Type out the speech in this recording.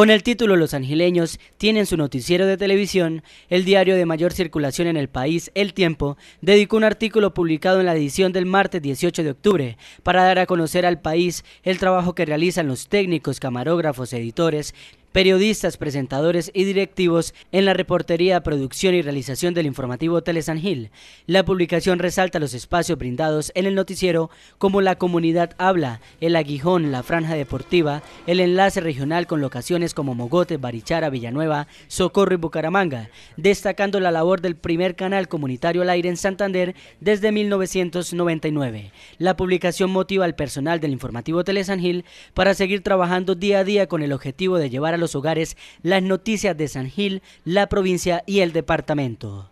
Con el título Los Angileños tienen su noticiero de televisión, el diario de mayor circulación en el país, El Tiempo, dedicó un artículo publicado en la edición del martes 18 de octubre para dar a conocer al país el trabajo que realizan los técnicos, camarógrafos, editores, periodistas, presentadores y directivos en la reportería, producción y realización del informativo telesangil La publicación resalta los espacios brindados en el noticiero como la comunidad habla, el aguijón, la franja deportiva, el enlace regional con locaciones como Mogote, Barichara, Villanueva, Socorro y Bucaramanga, destacando la labor del primer canal comunitario al aire en Santander desde 1999. La publicación motiva al personal del informativo telesangil para seguir trabajando día a día con el objetivo de llevar a los hogares las noticias de San Gil, la provincia y el departamento.